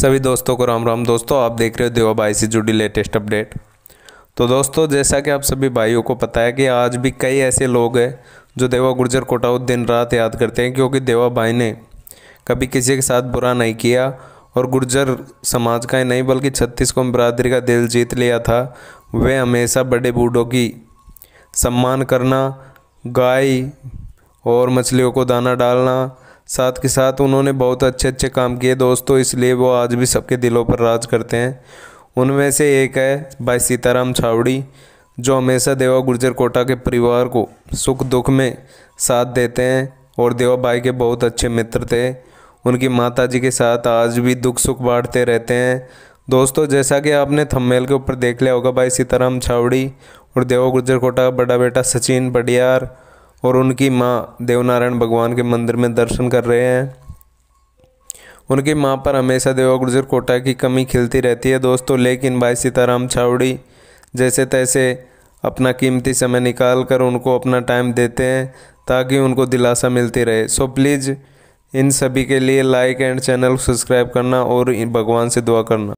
सभी दोस्तों को राम राम दोस्तों आप देख रहे हो देवा भाई से जुड़ी लेटेस्ट अपडेट तो दोस्तों जैसा कि आप सभी भाइयों को पता है कि आज भी कई ऐसे लोग हैं जो देवा गुर्जर कोटाऊ दिन रात याद करते हैं क्योंकि देवा भाई ने कभी किसी के साथ बुरा नहीं किया और गुर्जर समाज का ही नहीं बल्कि छत्तीस को बरादरी का दिल जीत लिया था वे हमेशा बड़े बूढ़ों की सम्मान करना गाय और मछलियों को दाना डालना साथ के साथ उन्होंने बहुत अच्छे अच्छे काम किए दोस्तों इसलिए वो आज भी सबके दिलों पर राज करते हैं उनमें से एक है भाई सीताराम छावड़ी जो हमेशा देवा गुर्जर कोटा के परिवार को सुख दुख में साथ देते हैं और देवा भाई के बहुत अच्छे मित्र थे उनकी माता जी के साथ आज भी दुख सुख बांटते रहते हैं दोस्तों जैसा कि आपने थम्मेल के ऊपर देख लिया होगा भाई सीताराम छावड़ी और देवा गुर्जर कोटा का बड़ा बेटा सचिन बडियार और उनकी माँ देवनारायण भगवान के मंदिर में दर्शन कर रहे हैं उनकी माँ पर हमेशा देवा गुर्जर कोटा की कमी खिलती रहती है दोस्तों लेकिन भाई सीताराम छावड़ी जैसे तैसे अपना कीमती समय निकाल कर उनको अपना टाइम देते हैं ताकि उनको दिलासा मिलती रहे सो प्लीज़ इन सभी के लिए लाइक एंड चैनल सब्सक्राइब करना और भगवान से दुआ करना